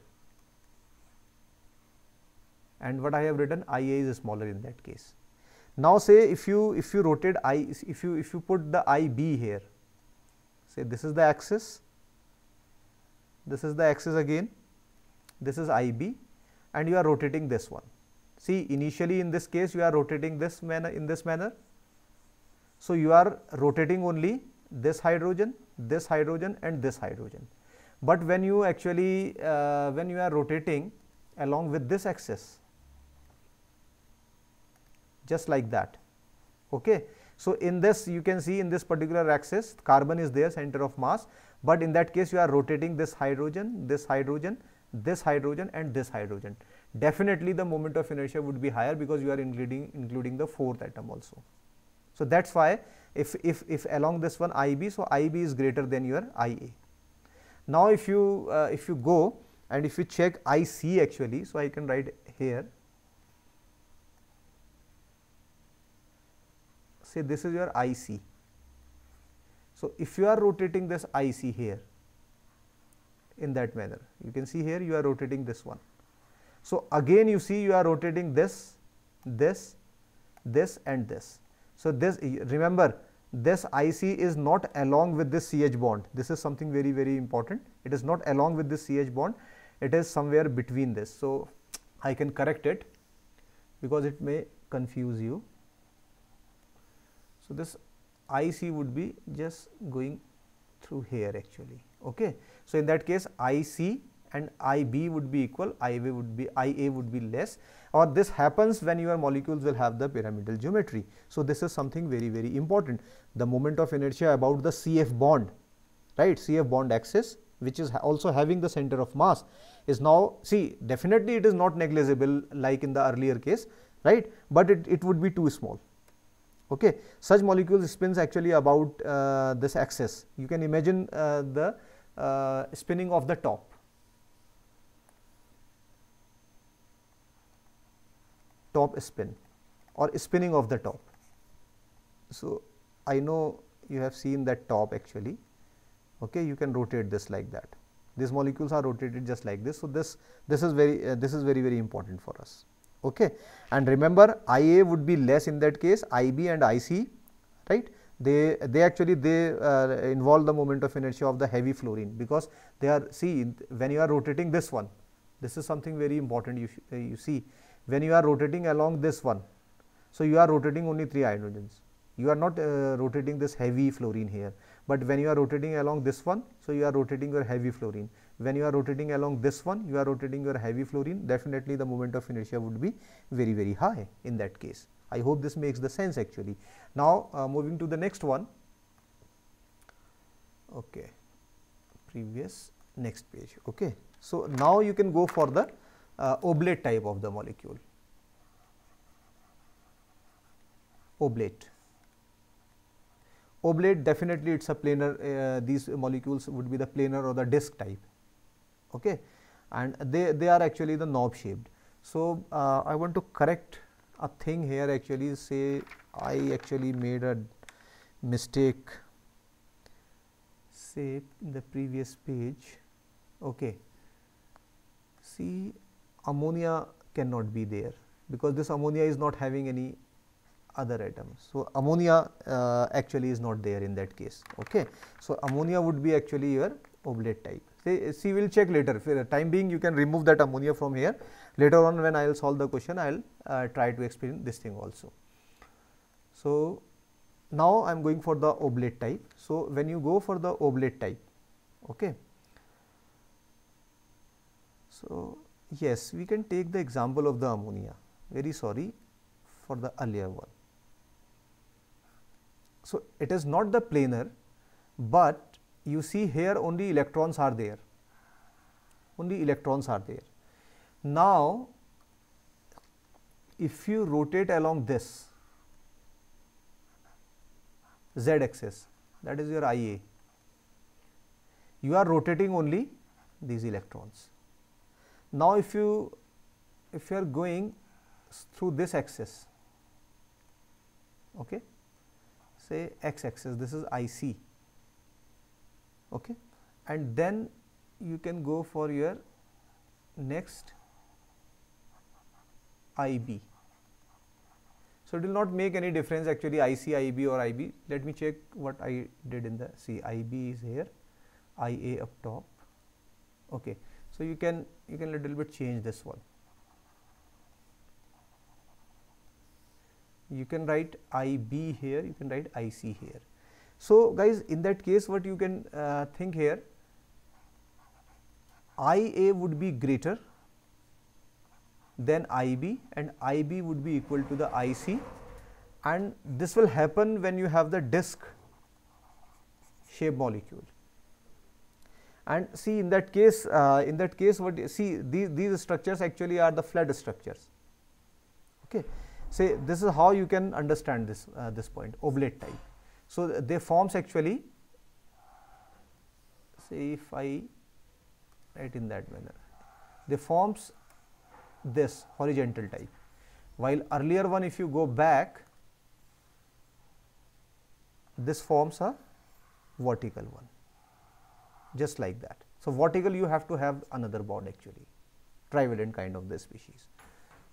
and what i have written ia is smaller in that case now say if you if you rotate i if you if you put the ib here say this is the axis this is the axis again this is ib and you are rotating this one See initially in this case you are rotating this manner in this manner. So, you are rotating only this hydrogen, this hydrogen and this hydrogen. But when you actually uh, when you are rotating along with this axis just like that. Okay. So, in this you can see in this particular axis carbon is there center of mass, but in that case you are rotating this hydrogen, this hydrogen, this hydrogen and this hydrogen definitely the moment of inertia would be higher because you are including including the fourth atom also. So that's why if if if along this one IB, so IB is greater than your IA. Now if you uh, if you go and if you check IC actually, so I can write here. Say this is your IC. So if you are rotating this IC here in that manner, you can see here you are rotating this one. So, again you see you are rotating this, this, this and this. So, this remember this IC is not along with this CH bond. This is something very, very important. It is not along with this CH bond. It is somewhere between this. So, I can correct it because it may confuse you. So, this IC would be just going through here actually. Okay. So, in that case IC and IB would be equal, IA would be IA would be less or this happens when your molecules will have the pyramidal geometry. So, this is something very very important. The moment of inertia about the CF bond, right, CF bond axis which is also having the center of mass is now see definitely it is not negligible like in the earlier case, right, but it, it would be too small. Okay. Such molecule spins actually about uh, this axis. You can imagine uh, the uh, spinning of the top top spin or spinning of the top. So, I know you have seen that top actually, okay, you can rotate this like that. These molecules are rotated just like this. So, this, this is very, uh, this is very, very important for us. Okay. And remember IA would be less in that case, IB and IC, right. They, they actually they uh, involve the moment of inertia of the heavy fluorine because they are see when you are rotating this one, this is something very important you, uh, you see when you are rotating along this one. So, you are rotating only 3 hydrogens. You are not uh, rotating this heavy fluorine here, but when you are rotating along this one, so you are rotating your heavy fluorine. When you are rotating along this one, you are rotating your heavy fluorine, definitely the moment of inertia would be very, very high in that case. I hope this makes the sense actually. Now, uh, moving to the next one, okay, previous next page. Okay. So, now you can go for the uh, oblate type of the molecule, oblate. Oblate definitely it is a planar, uh, these molecules would be the planar or the disc type okay. and they, they are actually the knob shaped. So, uh, I want to correct a thing here actually say I actually made a mistake say in the previous page. Okay. See ammonia cannot be there because this ammonia is not having any other atoms. So, ammonia uh, actually is not there in that case. Okay. So, ammonia would be actually your oblate type. See, we will check later for the time being you can remove that ammonia from here later on when I will solve the question I will uh, try to explain this thing also. So, now I am going for the oblate type. So, when you go for the oblate type, okay. so Yes, we can take the example of the ammonia. Very sorry for the earlier one. So, it is not the planar, but you see here only electrons are there, only electrons are there. Now, if you rotate along this z axis that is your Ia, you are rotating only these electrons. Now, if you if you are going through this axis, okay, say x axis, this is IC, okay, and then you can go for your next IB. So, it will not make any difference actually IC, IB or IB. Let me check what I did in the see IB is here, IA up top. Okay. So, you can you can little bit change this one. You can write I B here, you can write I C here. So, guys in that case what you can uh, think here I A would be greater than I B and I B would be equal to the I C and this will happen when you have the disk shape molecule and see in that case uh, in that case what see these, these structures actually are the flood structures okay say this is how you can understand this uh, this point oblate type so they forms actually say if i write in that manner they forms this horizontal type while earlier one if you go back this forms a vertical one just like that. So, vertical you have to have another bond actually, trivalent kind of the species.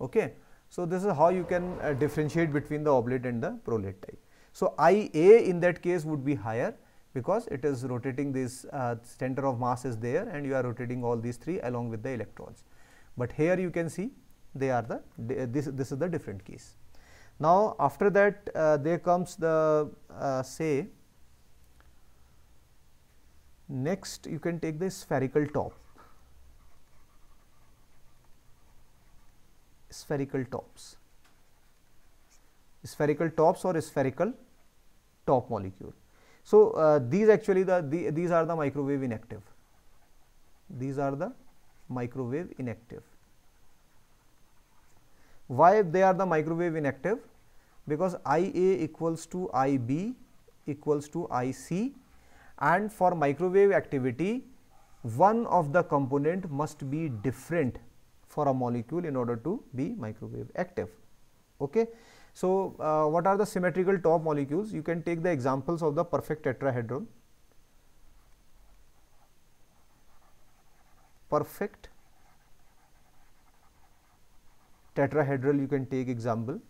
Okay. So, this is how you can uh, differentiate between the oblate and the prolate type. So, I A in that case would be higher because it is rotating this uh, center of mass is there and you are rotating all these three along with the electrons. But here you can see they are the uh, this this is the different case. Now, after that uh, there comes the uh, say Next you can take the spherical top, spherical tops, spherical tops or spherical top molecule. So, uh, these actually the, the these are the microwave inactive, these are the microwave inactive. Why they are the microwave inactive? Because I A equals to I B equals to I C and for microwave activity one of the component must be different for a molecule in order to be microwave active. Okay. So, uh, what are the symmetrical top molecules? You can take the examples of the perfect tetrahedron. Perfect tetrahedral you can take example.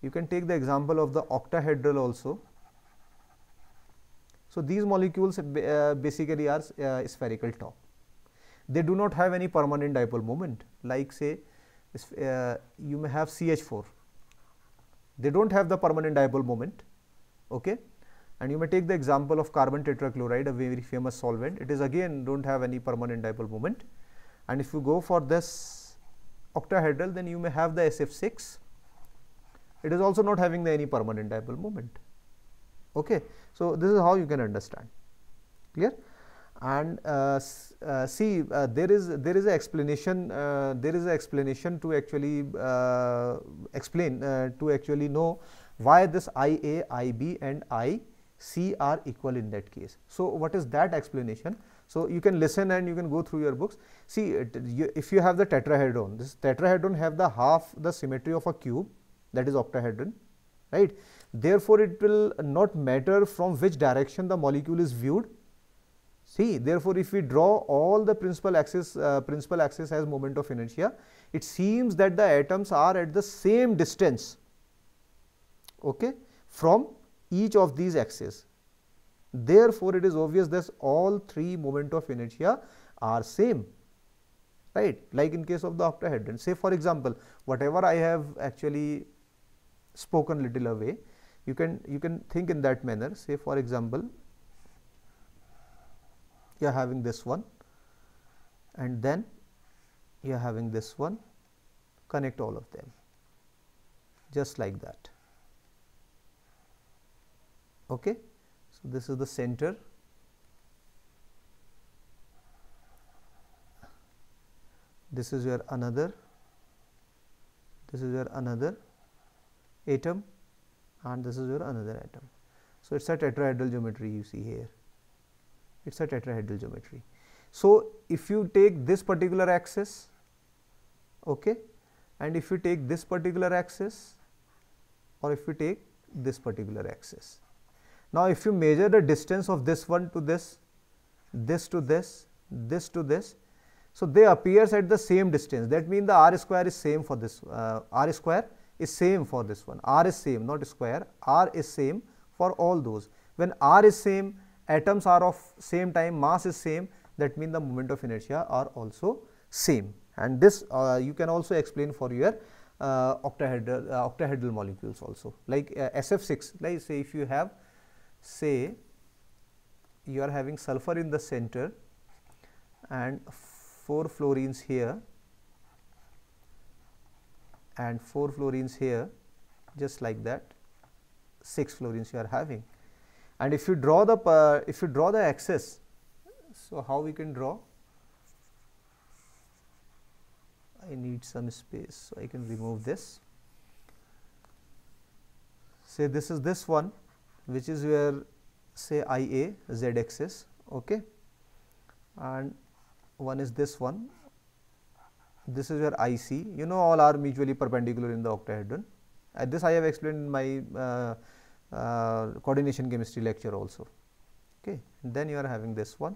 You can take the example of the octahedral also. So these molecules uh, basically are uh, spherical top. They do not have any permanent dipole moment like say uh, you may have CH4. They do not have the permanent dipole moment. Okay? And you may take the example of carbon tetrachloride, a very famous solvent. It is again do not have any permanent dipole moment. And if you go for this octahedral, then you may have the SF6. It is also not having the any permanent dipole moment okay so this is how you can understand clear and uh, uh, see uh, there is there is an explanation uh, there is an explanation to actually uh, explain uh, to actually know why this IA IB and IC are equal in that case so what is that explanation so you can listen and you can go through your books see it, you, if you have the tetrahedron this tetrahedron have the half the symmetry of a cube that is octahedron right Therefore, it will not matter from which direction the molecule is viewed. See, therefore, if we draw all the principal axis, uh, principal axis as moment of inertia, it seems that the atoms are at the same distance okay, from each of these axes. Therefore, it is obvious that all three moment of inertia are same right like in case of the octahedron say for example whatever i have actually spoken little away you can you can think in that manner say for example you are having this one and then you are having this one connect all of them just like that okay so this is the center this is your another this is your another atom and this is your another atom. So, it is a tetrahedral geometry you see here, it is a tetrahedral geometry. So, if you take this particular axis okay, and if you take this particular axis or if you take this particular axis. Now, if you measure the distance of this one to this, this to this, this to this, so they appears at the same distance that means the r square is same for this uh, r square is same for this one, r is same not square, r is same for all those. When r is same, atoms are of same time, mass is same that means the moment of inertia are also same and this uh, you can also explain for your uh, octahedral, uh, octahedral molecules also like uh, SF6 like say if you have say you are having sulfur in the center and 4 fluorines here and 4 fluorines here just like that 6 fluorines you are having and if you draw the uh, if you draw the axis so how we can draw I need some space so I can remove this say this is this one which is where say I A z axis okay and one is this one this is where IC, you know all are mutually perpendicular in the octahedron. Uh, this I have explained in my uh, uh, coordination chemistry lecture also. Okay. then you are having this one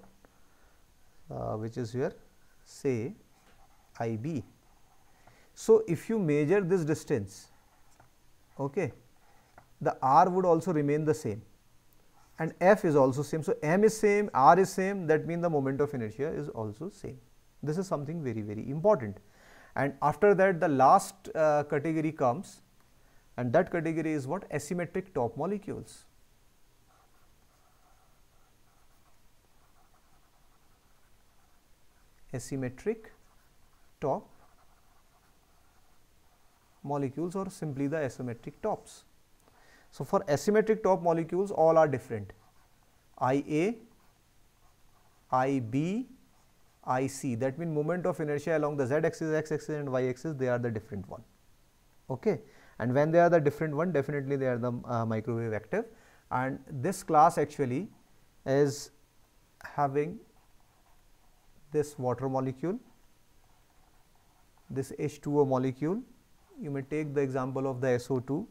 uh, which is here say IB. So, if you measure this distance, okay, the R would also remain the same and F is also same. So, M is same, R is same that means the moment of inertia is also same. This is something very, very important. And after that, the last uh, category comes and that category is what asymmetric top molecules. Asymmetric top molecules or simply the asymmetric tops. So, for asymmetric top molecules all are different I A, I B IC. That means moment of inertia along the z axis, x axis and y axis they are the different one. Okay. And when they are the different one definitely they are the uh, microwave active and this class actually is having this water molecule, this H2O molecule. You may take the example of the SO2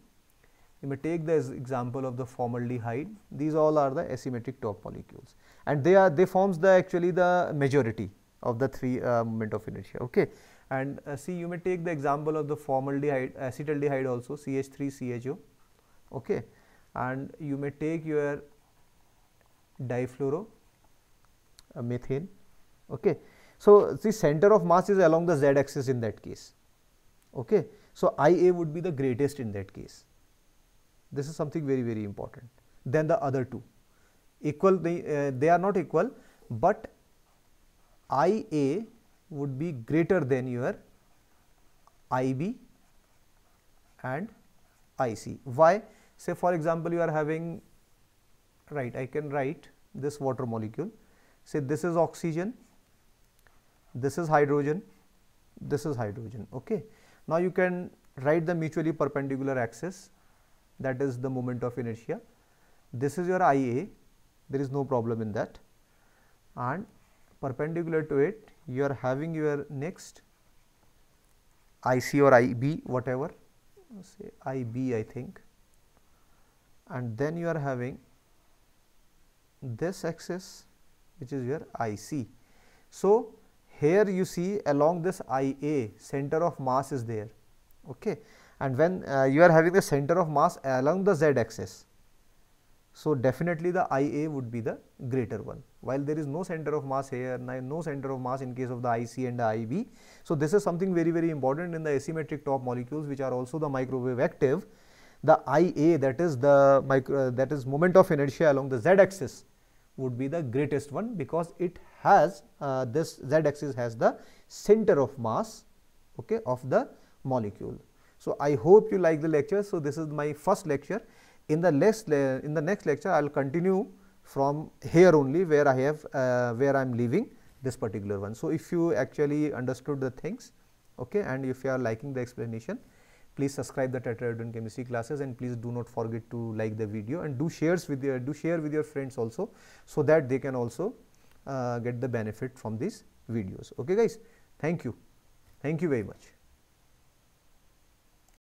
you may take the example of the formaldehyde these all are the asymmetric top molecules and they are they forms the actually the majority of the three uh, moment of inertia. Okay. And uh, see you may take the example of the formaldehyde, acetaldehyde also CH3CHO. Okay. And you may take your difluoro uh, methane. Okay. So, the center of mass is along the z axis in that case. Okay. So, Ia would be the greatest in that case. This is something very very important than the other two equal they, uh, they are not equal, but IA would be greater than your IB and IC. Why? Say for example, you are having, right, I can write this water molecule. Say this is oxygen, this is hydrogen, this is hydrogen. Okay. Now, you can write the mutually perpendicular axis that is the moment of inertia. This is your IA, there is no problem in that and perpendicular to it you are having your next IC or IB whatever say IB I think and then you are having this axis which is your IC. So, here you see along this IA center of mass is there okay and when uh, you are having the center of mass along the z axis so, definitely the IA would be the greater one while there is no center of mass here, no center of mass in case of the IC and the IB. So, this is something very very important in the asymmetric top molecules which are also the microwave active. The IA that is the micro, uh, that is moment of inertia along the z axis would be the greatest one because it has uh, this z axis has the center of mass okay, of the molecule. So, I hope you like the lecture. So, this is my first lecture. In the next in the next lecture, I will continue from here only where I have uh, where I am leaving this particular one. So, if you actually understood the things okay, and if you are liking the explanation, please subscribe the tetrahedron chemistry classes and please do not forget to like the video and do shares with your do share with your friends also so that they can also uh, get the benefit from these videos okay guys thank you thank you very much